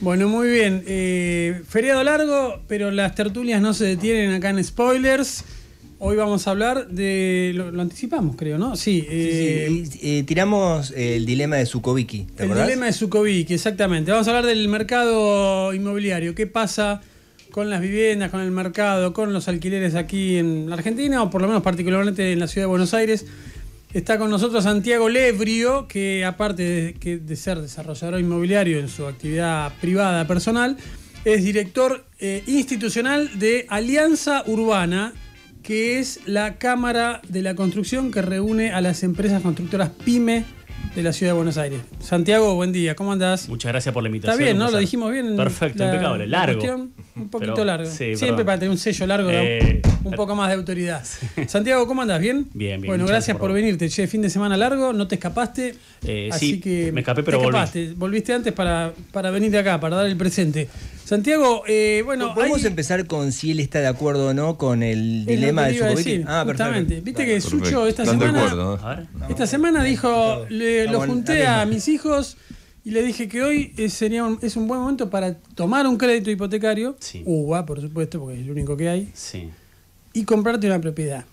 Bueno, muy bien. Eh, feriado largo, pero las tertulias no se detienen acá en spoilers. Hoy vamos a hablar de. Lo, anticipamos, creo, ¿no? Sí. Eh, eh, tiramos el dilema de Sukoviki, ¿te el dilema de Zukovicki, exactamente. Vamos a hablar del mercado inmobiliario. ¿Qué pasa con las viviendas, con el mercado, con los alquileres aquí en la Argentina, o por lo menos particularmente en la ciudad de Buenos Aires? Está con nosotros Santiago Lebrio, que aparte de, ser desarrollador inmobiliario en su actividad privada personal, es director eh, institucional de Alianza Urbana, que es la Cámara de la Construcción que reúne a las empresas constructoras PYME de la ciudad de Buenos Aires. Santiago, buen día, ¿cómo andás? Muchas gracias por la invitación. Está bien, ¿no? Lo dijimos bien. Perfecto, impecable, largo. un poquito largo. Siempre para tener un sello largo, eh, un poco más de autoridad. Santiago, ¿cómo andás? ¿Bien? Bien, bien. Bueno, gracias por, venirte. Che, fin de semana largo, no te escapaste. Eh, así sí, que me escapé, pero te Volviste antes para, para venir de acá, para dar el presente. Santiago, eh, bueno. Podemos empezar con si él está de acuerdo o no con el dilema de ah, Sucho. Ah, perfectamente. Viste que Sucho esta semana. Esta semana dijo: le, lo junté a mis hijos y le dije que hoy eh, sería es un buen momento para tomar un crédito hipotecario, sí. por supuesto, porque es el único que hay, sí. y comprarte una propiedad.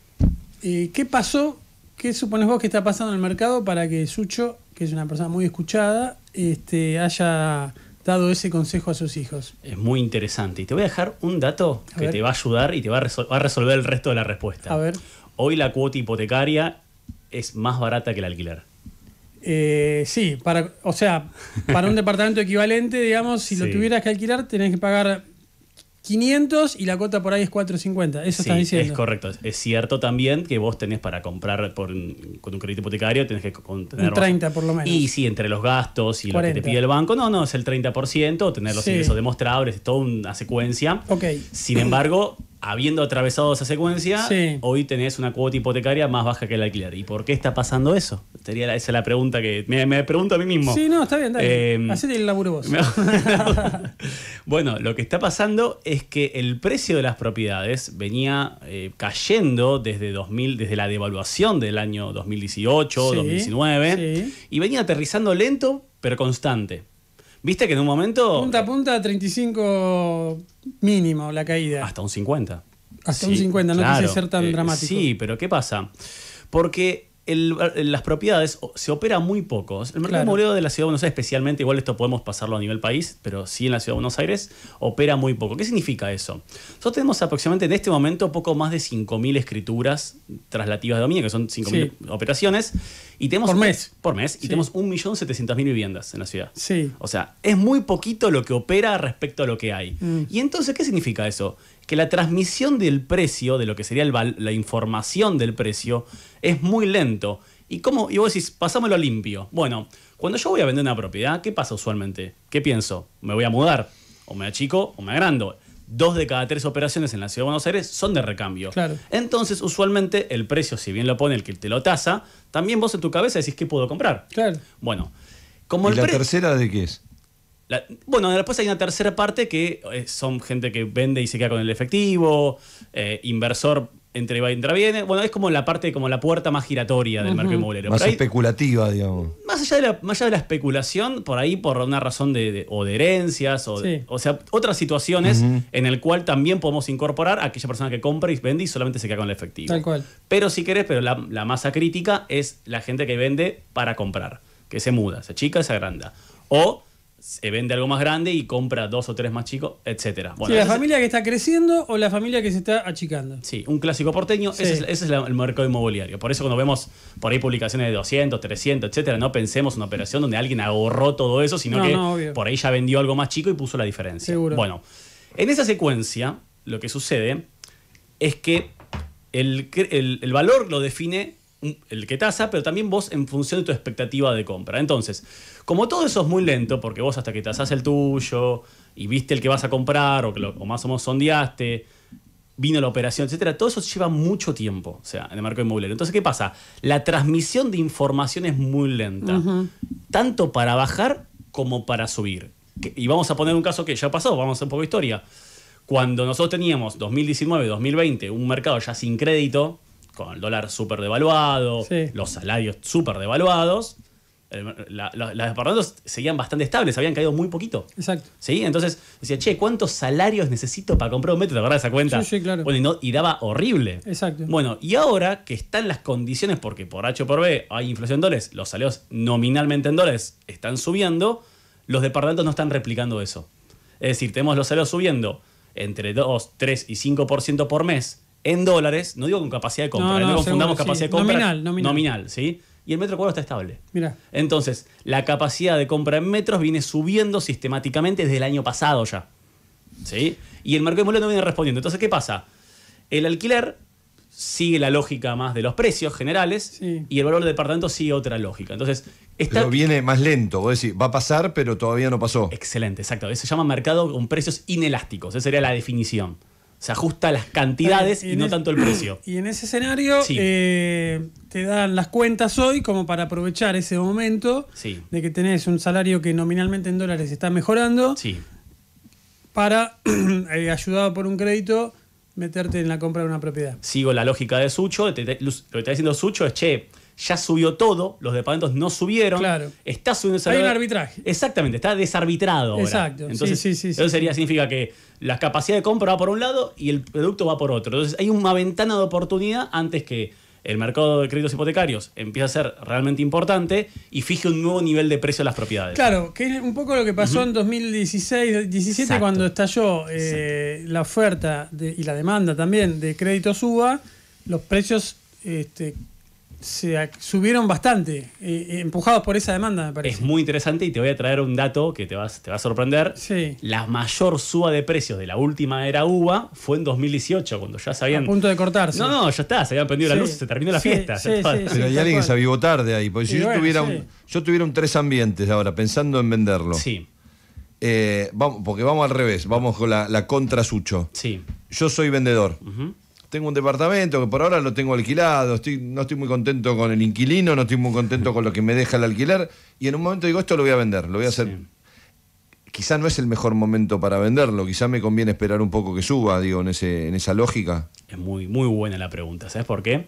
Eh, ¿Qué pasó? ¿Qué supones vos que está pasando en el mercado para que Sucho, que es una persona muy escuchada, este, haya dado ese consejo a sus hijos. Es muy interesante. Y te voy a dejar un dato que te va a ayudar y te va a, resolver el resto de la respuesta. A ver. Hoy la cuota hipotecaria es más barata que el alquiler. Eh, sí, para, o sea, para un departamento equivalente, digamos, si lo tuvieras que alquilar, tenés que pagar 500 y la cuota por ahí es 450. Eso está diciendo. Es correcto. Es cierto también que vos tenés para comprar con un crédito hipotecario, tenés que tener. Un 30 por lo menos. Y sí, entre los gastos y lo que te pide el banco, no, no, es el 30%, tener los ingresos demostrables, es toda una secuencia. Ok. Sin embargo habiendo atravesado esa secuencia, hoy tenés una cuota hipotecaria más baja que el alquiler. ¿Y por qué está pasando eso? Sería esa es la pregunta que me, pregunto a mí mismo. Sí, no, está bien, dale. Em, Hacete el laburo vos. bueno, lo que está pasando es que el precio de las propiedades venía eh, cayendo desde 2000, desde la devaluación del año 2018, 2019, y venía aterrizando lento pero constante. Viste que en un momento. Punta a punta, 35 mínimo la caída. Hasta un 50. Hasta un 50, no quise ser tan eh, dramático. Sí, pero ¿qué pasa? Porque las propiedades se opera muy poco. El mercado de la Ciudad de Buenos Aires, especialmente, igual esto podemos pasarlo a nivel país, pero sí en la Ciudad de Buenos Aires, opera muy poco. ¿Qué significa eso? Nosotros tenemos aproximadamente en este momento poco más de 5.000 escrituras traslativas de dominio, que son 5.000 operaciones, y tenemos por mes. Por mes. Y tenemos 1.700.000 viviendas en la ciudad. Sí. O sea, es muy poquito lo que opera respecto a lo que hay. Mm. Y entonces, ¿qué significa eso? Que la transmisión del precio, de lo que sería el la información del precio, es muy lento. ¿Y, cómo? y vos decís, pasámoslo limpio. Bueno, cuando yo voy a vender una propiedad, ¿qué pasa usualmente? ¿Qué pienso? Me voy a mudar. O me achico o me agrando dos de cada tres operaciones en la ciudad de Buenos Aires son de recambio. Claro. Entonces, usualmente el precio, si bien lo pone el que te lo tasa, también vos en tu cabeza decís qué puedo comprar. Claro. Bueno, como ¿Y la tercera de qué es? bueno, después hay una tercera parte que eh, son gente que vende y se queda con el efectivo, eh, inversor entre va y entra viene. Bueno, es como la parte, como la puerta más giratoria del mercado inmobiliario. Más especulativa, digamos. Más allá, de la, más allá de la especulación, por ahí por una razón de, o de herencias, o, sea, otras situaciones en el cual también podemos incorporar a aquella persona que compra y vende y solamente se queda con el efectivo. Tal cual. Pero si querés, pero la, la masa crítica es la gente que vende para comprar, que se muda, se chica, se agranda. O se vende algo más grande y compra dos o tres más chicos, etc. la familia que está creciendo o la familia que se está achicando. Sí, un clásico porteño, ese, es, el mercado inmobiliario. Por eso cuando vemos por ahí publicaciones de 200, 300, etcétera, no pensemos en una operación donde alguien ahorró todo eso, sino que por ahí ya vendió algo más chico y puso la diferencia. Bueno, en esa secuencia, lo que sucede es que el valor lo define el que tasa, pero también vos en función de tu expectativa de compra. Entonces, como todo eso es muy lento, porque vos hasta que tasás el tuyo y viste el que vas a comprar o, que más o menos sondeaste, vino la operación, etcétera, todo eso lleva mucho tiempo, o sea, en el marco inmobiliario. Entonces, ¿qué pasa? La transmisión de información es muy lenta, tanto para bajar como para subir. Y vamos a poner un caso que ya pasó, vamos a hacer un poco de historia. Cuando nosotros teníamos 2019, 2020, un mercado ya sin crédito, con el dólar súper devaluado, los salarios súper devaluados, eh, los las departamentos seguían bastante estables, habían caído muy poquito. Exacto. ¿Sí? Entonces decía, che, ¿cuántos salarios necesito para comprar un metro? ¿Te acordás de esa cuenta? Sí, sí, claro. y, daba horrible. Exacto. Bueno, y ahora que están las condiciones, porque por H o por B hay inflación en dólares, los salarios nominalmente en dólares están subiendo, los departamentos no están replicando eso. Es decir, tenemos los salarios subiendo entre 2, 3 y 5% por mes, en dólares, no digo con capacidad de compra, no, eh, confundamos capacidad de compra. Nominal, nominal. ¿sí? Y el metro cuadrado está estable. mira Entonces, la capacidad de compra en metros viene subiendo sistemáticamente desde el año pasado ya. ¿Sí? Y el mercado inmobiliario no viene respondiendo. Entonces, ¿qué pasa? El alquiler sigue la lógica más de los precios generales y el valor del departamento sigue otra lógica. Entonces, Pero viene más lento, vos decir va a pasar, pero todavía no pasó. Excelente, exacto. Eso se llama mercado con precios inelásticos. Esa sería la definición se ajusta las cantidades y, no tanto el precio. Y en ese escenario eh, te dan las cuentas hoy como para aprovechar ese momento de que tenés un salario que nominalmente en dólares está mejorando sí. para, eh, ayudado por un crédito, meterte en la compra de una propiedad. Sigo la lógica de Sucho, lo que está diciendo Sucho es, che, ya subió todo, los departamentos no subieron. Claro. Está subiendo Hay un arbitraje. Exactamente, está desarbitrado Exacto. Entonces, sí, sí, eso sería, significa que la capacidad de compra va por un lado y el producto va por otro. Entonces hay una ventana de oportunidad antes que el mercado de créditos hipotecarios empiece a ser realmente importante y fije un nuevo nivel de precio de las propiedades. Claro, que es un poco lo que pasó en 2016, 17 cuando estalló eh, la oferta y la demanda también de créditos suba los precios este, se subieron bastante, eh, eh, empujados por esa demanda, me parece. Es muy interesante y te voy a traer un dato que te, va a sorprender. La mayor suba de precios de la última era uva fue en 2018, cuando ya sabían. A punto de cortarse. No, no, ya está, se habían prendido la luz, se terminó la fiesta. Pero hay alguien que se avivó tarde ahí, si yo, tuviera tres ambientes ahora, pensando en venderlo. Sí. Eh, porque vamos al revés, vamos con la, contra Sucho. Sí. Yo soy vendedor tengo un departamento que por ahora lo tengo alquilado, no estoy muy contento con el inquilino, no estoy muy contento con lo que me deja el alquiler, y en un momento digo, esto lo voy a vender, lo voy a hacer. quizás Quizá no es el mejor momento para venderlo, quizá me conviene esperar un poco que suba, digo, en, ese, en esa lógica. Es muy, muy buena la pregunta, ¿sabes por qué?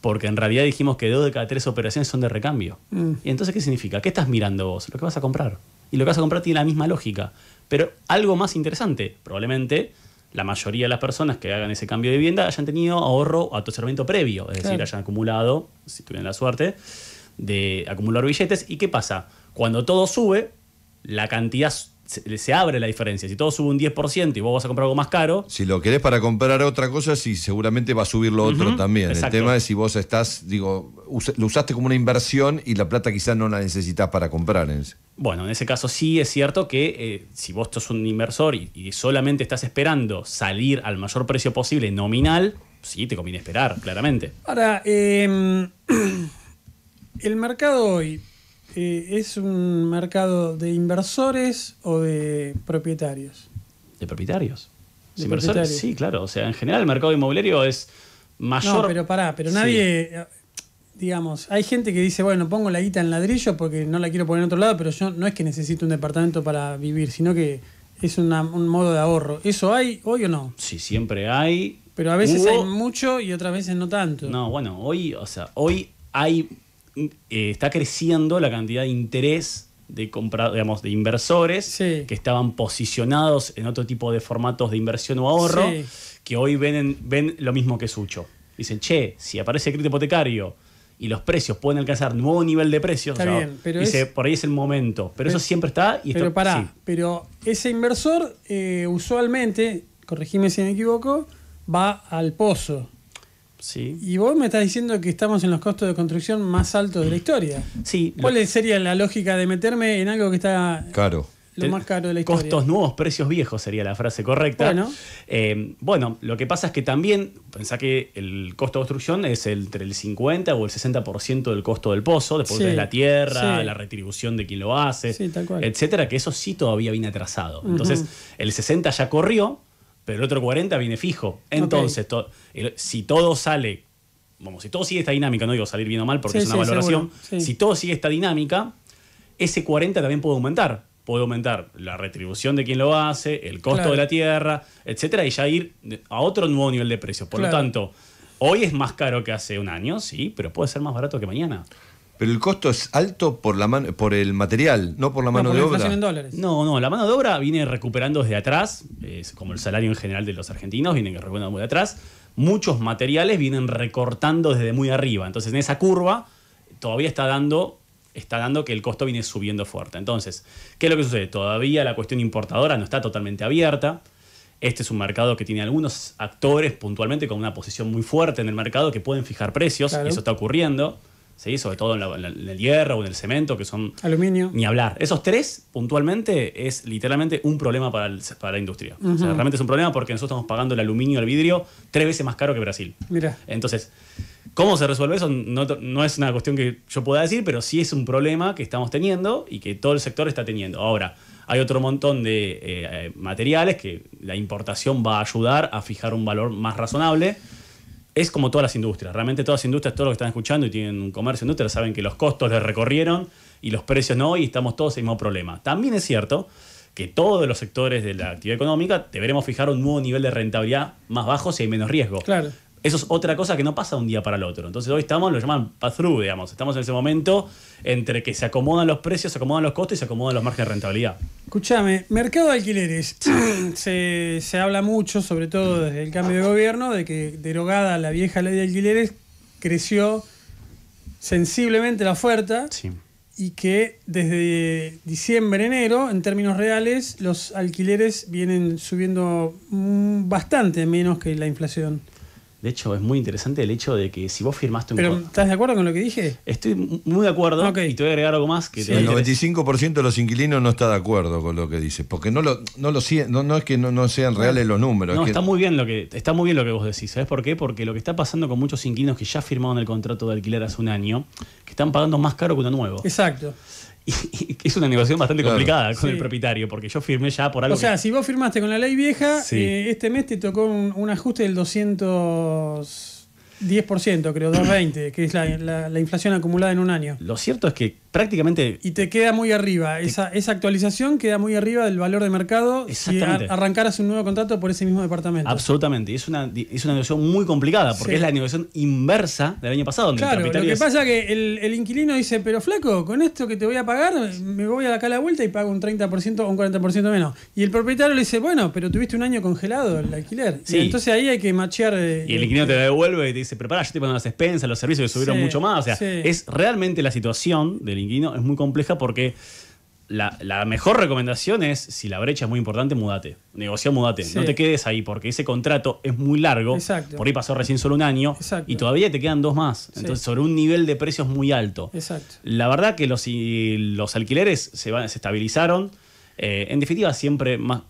Porque en realidad dijimos que dos de cada tres operaciones son de recambio. Mm. ¿Y entonces qué significa? ¿Qué estás mirando vos? Lo que vas a comprar. Y lo que vas a comprar tiene la misma lógica. Pero algo más interesante, probablemente la mayoría de las personas que hagan ese cambio de vivienda hayan tenido ahorro o atesoramiento previo, es decir, hayan acumulado, si tuvieron la suerte, de acumular billetes. ¿Y qué pasa? Cuando todo sube, la cantidad se, abre la diferencia. Si todo sube un 10% y vos vas a comprar algo más caro. Si lo querés para comprar otra cosa, sí, seguramente va a subir lo otro también. El tema es si vos estás, digo, lo usaste como una inversión y la plata quizás no la necesitas para comprar. Bueno, en ese caso sí es cierto que eh, si vos sos un inversor y, solamente estás esperando salir al mayor precio posible nominal, sí, te conviene esperar, claramente. Ahora, em, el mercado hoy eh, es un mercado de inversores o de propietarios? De propietarios. De inversores, sí, claro. O sea, en general el mercado inmobiliario es mayor. No, pero pará, pero nadie. digamos, hay gente que dice, bueno, pongo la guita en ladrillo porque no la quiero poner en otro lado, pero yo no es que necesito un departamento para vivir, sino que es un modo de ahorro. ¿Eso hay hoy o no? Sí, siempre hay. Pero a veces hay mucho y otras veces no tanto. No, bueno, hoy, o sea, hoy hay eh, está creciendo la cantidad de interés de compra, digamos, de inversores que estaban posicionados en otro tipo de formatos de inversión o ahorro, que hoy ven, ven lo mismo que Sucho. Dicen, che, si aparece el crédito hipotecario y los precios pueden alcanzar nuevo nivel de precios, dice, por ahí es el momento. Pero, eso siempre está y Pero esto, pero ese inversor eh, usualmente, corregime si me equivoco, va al pozo y vos me estás diciendo que estamos en los costos de construcción más altos de la historia. Sí. ¿Cuál sería la lógica de meterme en algo que está caro? Lo más caro de la historia. Costos nuevos, precios viejos sería la frase correcta. Bueno. Eh, bueno, lo que pasa es que también, pensá que el costo de construcción es entre el 50 o el 60% del costo del pozo, después de la tierra, la retribución de quien lo hace, etcétera, que eso sí todavía viene atrasado. Entonces, el 60 ya corrió, pero el otro 40 viene fijo. Entonces, si todo sale, vamos, si todo sigue esta dinámica, no digo salir bien o mal porque es una valoración, si todo sigue esta dinámica, ese 40 también puede aumentar. Puede aumentar la retribución de quien lo hace, el costo de la tierra, etcétera, y ya ir a otro nuevo nivel de precios. Por lo tanto, hoy es más caro que hace un año, sí, pero puede ser más barato que mañana. Pero el costo es alto por la por el material, no por la mano de obra. No, no, la mano de obra viene recuperando desde atrás, es como el salario en general de los argentinos, viene recuperando desde atrás. Muchos materiales vienen recortando desde muy arriba. Entonces, en esa curva todavía está dando está dando que el costo viene subiendo fuerte. Entonces, ¿qué es lo que sucede? Todavía la cuestión importadora no está totalmente abierta. Este es un mercado que tiene algunos actores puntualmente con una posición muy fuerte en el mercado que pueden fijar precios, eso está ocurriendo. ¿sí? sobre todo en, el hierro o en el cemento, que son... Aluminio. Ni hablar. Esos tres, puntualmente, es literalmente un problema para, la industria. realmente es un problema porque nosotros estamos pagando el aluminio, el vidrio, tres veces más caro que Brasil. Mira. Entonces, ¿cómo se resuelve eso? No, es una cuestión que yo pueda decir, pero sí es un problema que estamos teniendo y que todo el sector está teniendo. Ahora, hay otro montón de eh, eh, materiales que la importación va a ayudar a fijar un valor más razonable es como todas las industrias. Realmente todas las industrias, todos los que están escuchando y tienen un comercio lo saben que los costos les recorrieron y los precios no, y estamos todos en el mismo problema. También es cierto que todos los sectores de la actividad económica deberemos fijar un nuevo nivel de rentabilidad más bajo si hay menos riesgo. Claro. Eso es otra cosa que no pasa de un día para el otro. Entonces hoy estamos, lo llaman path through digamos. Estamos en ese momento entre que se acomodan los precios, se acomodan los costos y se acomodan los márgenes de rentabilidad. Escúchame, mercado de alquileres. se, se, habla mucho, sobre todo desde el cambio de gobierno, de que derogada la vieja ley de alquileres, creció sensiblemente la oferta. Y que desde diciembre, enero, en términos reales, los alquileres vienen subiendo mm, bastante menos que la inflación. De hecho, es muy interesante el hecho de que si vos firmaste un ¿Pero estás de acuerdo con lo que dije? Estoy muy de acuerdo. Y te voy a agregar algo más. Que El 95% de los inquilinos no está de acuerdo con lo que dices. Porque no lo, no lo no, es que no, sean reales los números. No, está muy bien lo que, está muy bien lo que vos decís. ¿Sabes por qué? Porque lo que está pasando con muchos inquilinos que ya firmaron el contrato de alquiler hace un año, que están pagando más caro que uno nuevo. Exacto. es una negociación bastante complicada con el propietario, porque yo firmé ya por algo. O sea, si vos firmaste con la ley vieja, eh, este mes te tocó un, ajuste del 210%, creo, 220, que es la inflación acumulada en un año. Lo cierto es que prácticamente. Y te queda muy arriba. Esa, esa, actualización queda muy arriba del valor de mercado si arrancaras un nuevo contrato por ese mismo departamento. Absolutamente. Es una, es una negociación muy complicada porque es la negociación inversa del año pasado. claro, lo que pasa es que el, inquilino dice, pero flaco, con esto que te voy a pagar, me voy acá a la vuelta y pago un 30% o un 40% menos. Y el propietario le dice, bueno, pero tuviste un año congelado el alquiler. entonces ahí hay que machear. Eh, y el inquilino eh, te devuelve y te dice, prepara yo te pongo las expensas, los servicios que subieron mucho más. O sea, es realmente la situación del es muy compleja porque la, mejor recomendación es, si la brecha es muy importante, mudate. Negocia, mudate. No te quedes ahí porque ese contrato es muy largo. Por ahí pasó recién solo un año y todavía te quedan dos más. Entonces, sobre un nivel de precios muy alto. La verdad que los, los alquileres se, van, se estabilizaron. Eh, en definitiva, siempre más,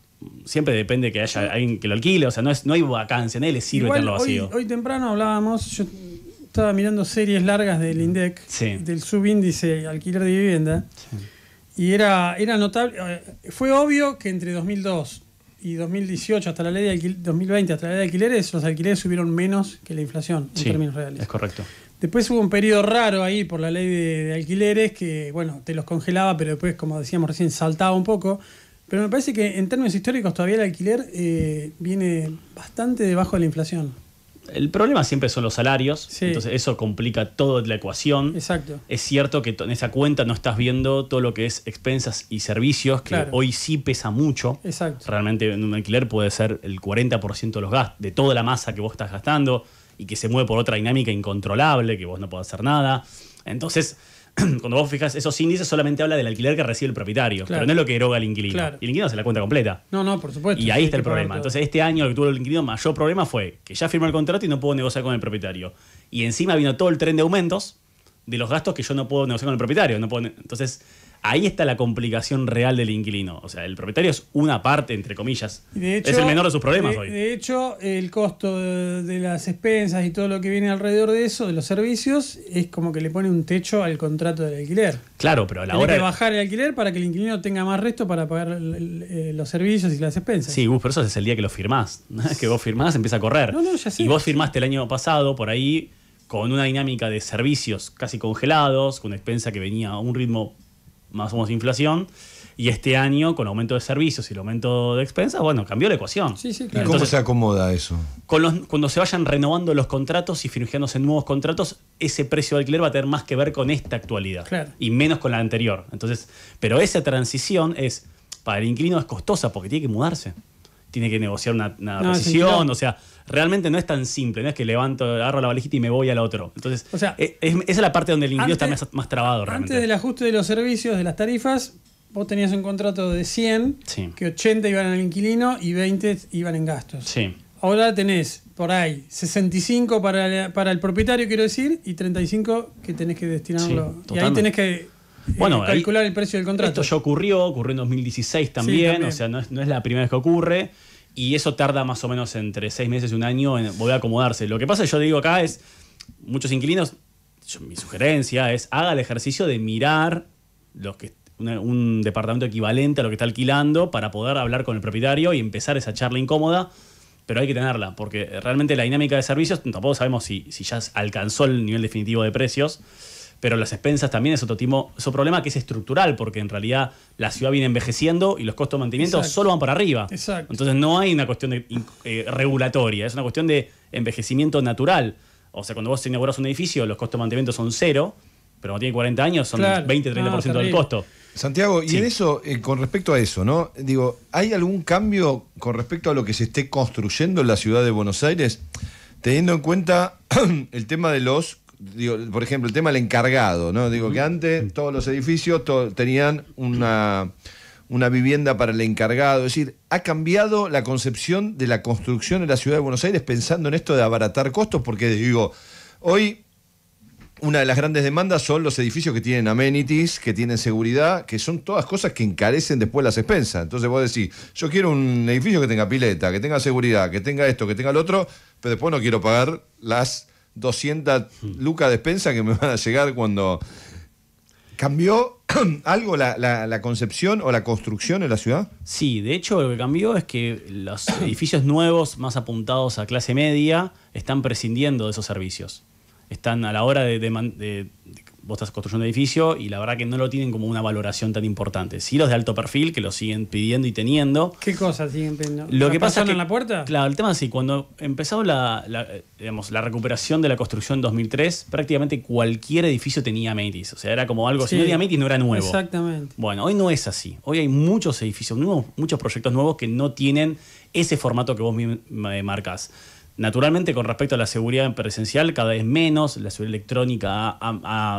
siempre depende que haya alguien que lo alquile, o sea, no, es, no hay vacancia, a nadie le sirve tenerlo vacío. Hoy, temprano hablábamos, estaba mirando series largas del mm. INDEC, del subíndice alquiler de vivienda, y era, era notable, eh, fue obvio que entre 2002 y 2018 hasta la ley de 2020 hasta la ley de alquileres, los alquileres subieron menos que la inflación en términos reales. Es correcto. Después hubo un periodo raro ahí por la ley de, alquileres que, bueno, te los congelaba, pero después, como decíamos recién, saltaba un poco. Pero me parece que en términos históricos todavía el alquiler eh, viene bastante debajo de la inflación. El problema siempre son los salarios, entonces eso complica toda la ecuación. Exacto. Es cierto que en esa cuenta no estás viendo todo lo que es expensas y servicios, que hoy sí pesa mucho. Exacto. Realmente en un alquiler puede ser el 40% de los gastos, de toda la masa que vos estás gastando y que se mueve por otra dinámica incontrolable, que vos no podés hacer nada. Entonces, cuando vos fijas esos índices, solamente habla del alquiler que recibe el propietario, pero no es lo que eroga el inquilino. el inquilino hace la cuenta completa. No, no, por supuesto. Y ahí está el problema. Entonces, este año lo que tuvo el inquilino mayor problema fue que ya firmó el contrato y no pudo negociar con el propietario. Y encima vino todo el tren de aumentos de los gastos que yo no puedo negociar con el propietario. No puedo entonces, Ahí está la complicación real del inquilino. O sea, el propietario es una parte, entre comillas. es el menor de sus problemas hoy. De hecho, el costo de, las expensas y todo lo que viene alrededor de eso, de los servicios, es como que le pone un techo al contrato del alquiler. Claro, pero a la hora. que bajar el alquiler para que el inquilino tenga más resto para pagar eh, los servicios y las expensas. Sí, vos pero eso es el día que lo firmás. que vos firmás, empieza a correr. No, no, ya sé. Y vos firmaste el año pasado por ahí con una dinámica de servicios casi congelados, con una expensa que venía a un ritmo más o menos inflación. Y este año, con aumento de servicios y el aumento de expensas, bueno, cambió la ecuación. ¿Y cómo se acomoda eso? cuando se vayan renovando los contratos y fijándose en nuevos contratos, ese precio de alquiler va a tener más que ver con esta actualidad y menos con la anterior. Entonces, pero esa transición es, para el inquilino es costosa porque tiene que mudarse tiene que negociar una, una o sea, realmente no es tan simple, no es que levanto, agarro la valijita y me voy al otro. Entonces, o sea, eh, esa es la parte donde el indio está más, más trabado realmente. Antes del ajuste de los servicios, de las tarifas, vos tenías un contrato de 100, que 80 iban al inquilino y 20 iban en gastos. Sí. Ahora tenés por ahí 65 para, para el propietario, quiero decir, y 35 que tenés que destinarlo. y ahí tenés que eh, bueno, calcular el precio del contrato. Esto ya ocurrió, ocurrió en 2016 también, o sea, no es, la primera vez que ocurre. Y eso tarda más o menos entre seis meses y un año en volver a acomodarse. Lo que pasa, yo digo acá, es muchos inquilinos, mi sugerencia es haga el ejercicio de mirar los que un departamento equivalente a lo que está alquilando para poder hablar con el propietario y empezar esa charla incómoda, pero hay que tenerla, porque realmente la dinámica de servicios tampoco sabemos si, si ya alcanzó el nivel definitivo de precios pero las expensas también es otro, tipo, es otro problema que es estructural, porque en realidad la ciudad viene envejeciendo y los costos de mantenimiento solo van para arriba. Exacto. Entonces no hay una cuestión eh, regulatoria, es una cuestión de envejecimiento natural. O sea, cuando vos inauguras un edificio, los costos de mantenimiento son cero, pero no tiene 40 años son 20-30% del costo. Santiago, y en eso, eh, con respecto a eso, ¿no? Digo, ¿hay algún cambio con respecto a lo que se esté construyendo en la ciudad de Buenos Aires? Teniendo en cuenta el tema de los por ejemplo, el tema del encargado, ¿no? Digo que antes todos los edificios tenían una, vivienda para el encargado. Es decir, ha cambiado la concepción de la construcción en la ciudad de Buenos Aires pensando en esto de abaratar costos, porque digo, hoy una de las grandes demandas son los edificios que tienen amenities, que tienen seguridad, que son todas cosas que encarecen después las expensas. Entonces vos decís, yo quiero un edificio que tenga pileta, que tenga seguridad, que tenga esto, que tenga lo otro, pero después no quiero pagar las 200 lucas de expensa que me van a llegar cuando... ¿Cambió algo la, concepción o la construcción en la ciudad? Sí, de hecho lo que cambió es que los edificios nuevos más apuntados a clase media están prescindiendo de esos servicios. Están a la hora de, de vos estás construyendo un edificio y la verdad que no lo tienen como una valoración tan importante. Sí los de alto perfil, que lo siguen pidiendo y teniendo. ¿Qué cosas siguen pidiendo? Lo que pasa que, en la puerta? Claro, el tema es así, cuando empezó la, recuperación de la construcción en 2003, prácticamente cualquier edificio tenía amenities. O sea, era como algo, si no tenía no era nuevo. Exactamente. Bueno, hoy no es así. Hoy hay muchos edificios nuevos, muchos proyectos nuevos que no tienen ese formato que vos me marcas. Naturalmente, con respecto a la seguridad presencial, cada vez menos, la seguridad electrónica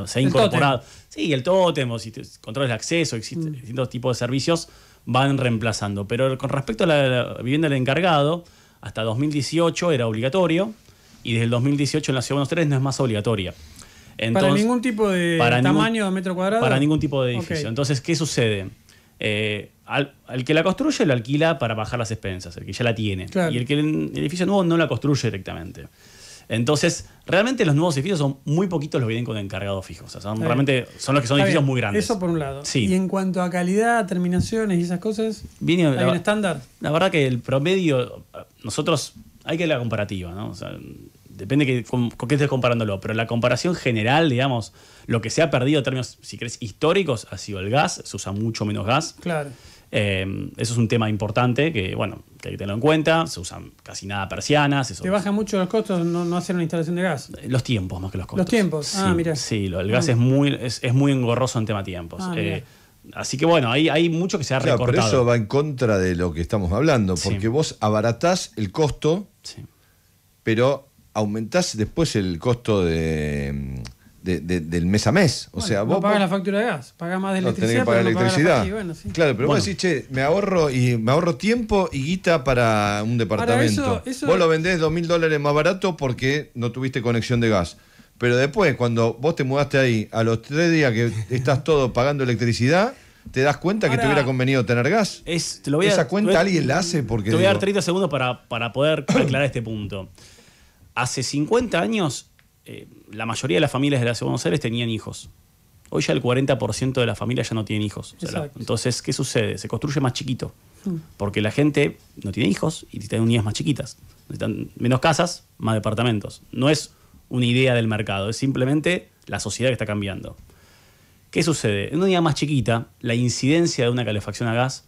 se ha incorporado. Sí, el tótem, si controles de acceso, existen mm. distintos tipos de servicios, van reemplazando. Pero con respecto a la, vivienda del encargado, hasta 2018 era obligatorio, y desde el 2018 en la Ciudad de no es más obligatoria. para ningún tipo de tamaño de metro cuadrado. Para ningún tipo de edificio. Entonces, ¿qué sucede? el eh, que la construye la alquila para bajar las expensas, el que ya la tiene. Y el que el edificio nuevo no la construye directamente. Entonces, realmente los nuevos edificios son muy poquitos los que vienen con encargados fijos. O sea, son, realmente son los que son edificios muy grandes. Eso por un lado. Sí. Y en cuanto a calidad, terminaciones y esas cosas, ¿hay un estándar? La verdad que el promedio, nosotros, hay que ver la comparativa, ¿no? O sea, depende que, con, qué estés comparándolo, pero la comparación general, digamos, lo que se ha perdido en términos, si crees históricos, ha sido el gas, se usa mucho menos gas. Claro. Eh, eso es un tema importante que, bueno, que hay que tenerlo en cuenta. Se usan casi nada persianas. Eso. ¿Te bajan mucho los costos no, hacer una instalación de gas? Eh, los tiempos más que los costos. Los tiempos, ah, sí, ah, mira. Sí, el gas es, muy, es, muy engorroso en tema tiempos. Ah, eh, así que bueno, hay, hay mucho que se ha recortado. Pero eso va en contra de lo que estamos hablando, porque vos abaratás el costo, sí. pero aumentás después el costo de, del mes a mes. O sea, vos. No la factura de gas, pagás más de electricidad. electricidad. bueno, sí. Claro, pero vos decís, che, me ahorro, y, me ahorro tiempo y guita para un departamento. vos lo vendés dos mil dólares más barato porque no tuviste conexión de gas. Pero después, cuando vos te mudaste ahí, a los tres días que estás todo pagando electricidad, te das cuenta que te hubiera convenido tener gas. Es, te lo voy a, Esa cuenta alguien la hace Te voy a dar 30 segundos para, para poder aclarar este punto hace 50 años eh, la mayoría de las familias de la Ciudad de Aires tenían hijos. Hoy ya el 40% de las familias ya no tienen hijos. entonces, ¿qué sucede? Se construye más chiquito. Mm. Porque la gente no tiene hijos y tiene unidades más chiquitas. menos casas, más departamentos. No es una idea del mercado, es simplemente la sociedad que está cambiando. ¿Qué sucede? En una unidad más chiquita, la incidencia de una calefacción a gas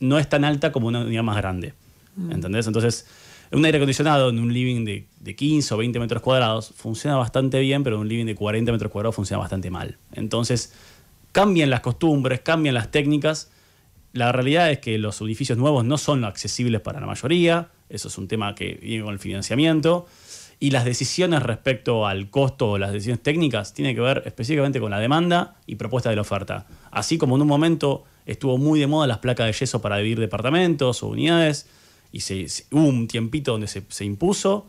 no es tan alta como una unidad más grande. Mm. ¿Entendés? Entonces, un aire acondicionado en un living de, 15 o 20 metros cuadrados funciona bastante bien, pero en un living de 40 metros cuadrados funciona bastante mal. Entonces, cambian las costumbres, cambian las técnicas. La realidad es que los edificios nuevos no son accesibles para la mayoría. Eso es un tema que viene con el financiamiento. Y las decisiones respecto al costo o las decisiones técnicas tienen que ver específicamente con la demanda y propuesta de la oferta. Así como en un momento estuvo muy de moda las placas de yeso para dividir departamentos o unidades, y se, hubo un tiempito donde se, impuso.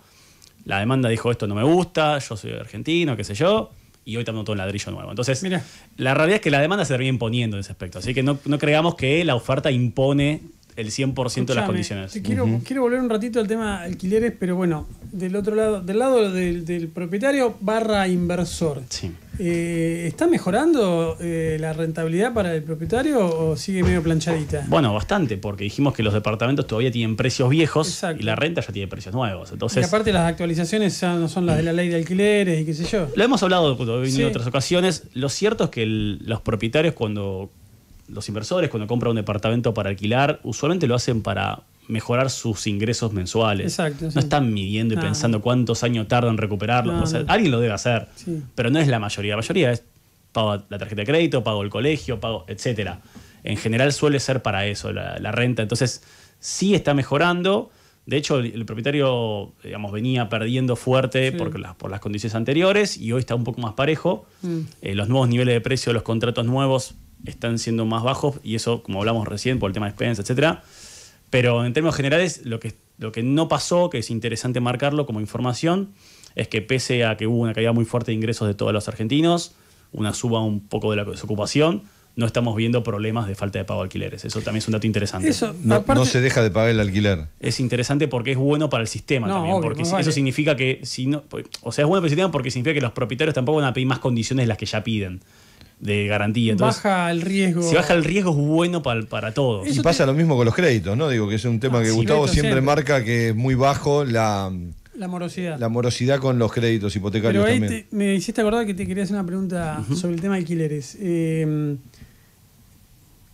La demanda dijo esto no me gusta, yo soy argentino, qué sé yo, y hoy estamos todo un ladrillo nuevo. Entonces, mira la realidad es que la demanda se termina imponiendo en ese aspecto. Así que no, no creamos que la oferta impone el 100% de las condiciones. quiero, volver un ratito al tema alquileres, pero bueno, del otro lado, del lado del, propietario barra inversor. Sí. Eh, ¿Está mejorando eh, la rentabilidad para el propietario o sigue medio planchadita? Bueno, bastante, porque dijimos que los departamentos todavía tienen precios viejos y la renta ya tiene precios nuevos. Entonces, y aparte las actualizaciones no son las de la ley de alquileres y qué sé yo. Lo hemos hablado en otras ocasiones. Lo cierto es que los propietarios cuando los inversores cuando compran un departamento para alquilar, usualmente lo hacen para mejorar sus ingresos mensuales. no están midiendo y pensando cuántos años tardan en recuperarlos. Alguien lo debe hacer, pero no es la mayoría. La mayoría es pago la tarjeta de crédito, pago el colegio, pago, etcétera. En general suele ser para eso la, renta. Entonces sí está mejorando. De hecho, el, propietario, digamos, venía perdiendo fuerte por, las, condiciones anteriores y hoy está un poco más parejo. Mm. Eh, los nuevos niveles de precio los contratos nuevos están siendo más bajos y eso, como hablamos recién, por el tema de expensa, etc. Pero en términos generales, lo que, lo que no pasó, que es interesante marcarlo como información, es que pese a que hubo una caída muy fuerte de ingresos de todos los argentinos, una suba un poco de la desocupación, no estamos viendo problemas de falta de pago de alquileres. Eso también es un dato interesante. no, se deja de pagar el alquiler. Es interesante porque es bueno para el sistema también. porque eso significa que si no. O sea, es bueno para el sistema porque significa que los propietarios tampoco van a pedir más condiciones de las que ya piden de garantía. Entonces, baja el riesgo. Si baja el riesgo es bueno para, para todos. Y pasa lo mismo con los créditos, ¿no? Digo que es un tema ah, que Gustavo siempre, marca que es muy bajo la... morosidad. La morosidad con los créditos hipotecarios también. Este, me hiciste acordar que te quería hacer una pregunta sobre el tema de alquileres. Eh,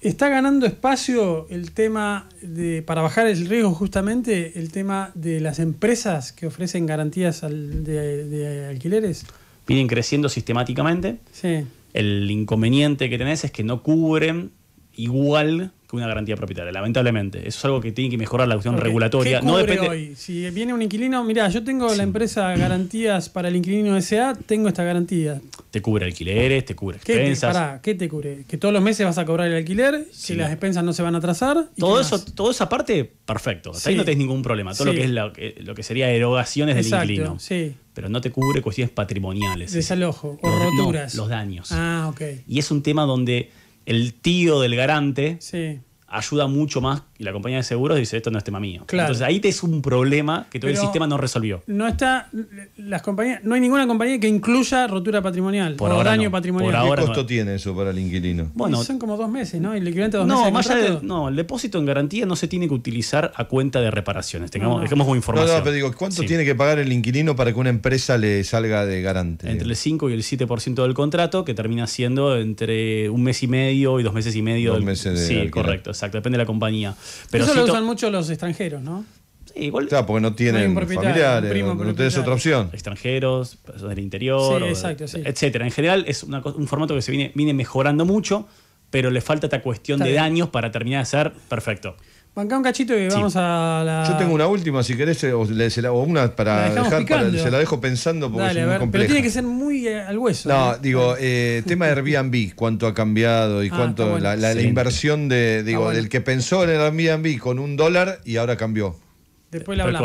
¿Está ganando espacio el tema de, para bajar el riesgo justamente, el tema de las empresas que ofrecen garantías al, de, de, alquileres? Vienen creciendo sistemáticamente. Sí. El inconveniente que tenés es que no cubren igual que una garantía propietaria, lamentablemente. Eso es algo que tiene que mejorar la cuestión regulatoria. no depende... Si viene un inquilino, mira, yo tengo la empresa Garantías para el Inquilino S.A., tengo esta garantía. Te cubre alquileres, te cubre expensas. ¿Qué te, ¿qué te cubre? Que todos los meses vas a cobrar el alquiler, si que las expensas no se van a atrasar. Todo eso, toda esa parte, perfecto. Hasta ahí no tenés ningún problema. Todo lo que es eh, lo que sería erogaciones del inquilino. Sí pero no te cubre cuestiones patrimoniales. Desalojo roturas. los daños. Ah, ok. Y es un tema donde el tío del garante ayuda mucho más y la compañía de seguros dice esto no es tema mío. Entonces ahí te es un problema que todo el sistema no resolvió. No está las compañías, no hay ninguna compañía que incluya rotura patrimonial por o daño patrimonial. ¿Qué costo tiene eso para el inquilino? Bueno, son como dos meses, ¿no? El equivalente dos no, no, el depósito en garantía no se tiene que utilizar a cuenta de reparaciones. Tengamos, dejemos información. ¿cuánto tiene que pagar el inquilino para que una empresa le salga de garante? Entre el 5 y el 7% del contrato, que termina siendo entre un mes y medio y dos meses y medio. Dos meses Sí, correcto, exacto. Depende de la compañía. Pero Eso lo usan mucho los extranjeros, ¿no? Sí, igual. Claro, porque no tienen familiares, primo, no, otra opción. Extranjeros, personas del interior, etc. etcétera. En general es un formato que se viene, mejorando mucho, pero le falta esta cuestión de daños para terminar de ser perfecto. Bancá un cachito y vamos a la. Yo tengo una última, si querés, eh, o, una para dejar, para, se la dejo pensando porque es muy Pero tiene que ser muy eh, al hueso. No, ¿eh? digo, ah, tema de Airbnb, cuánto ha cambiado y ah, cuánto. La, inversión de, digo, del que pensó en el Airbnb con un dólar y ahora cambió. Después la hablamos.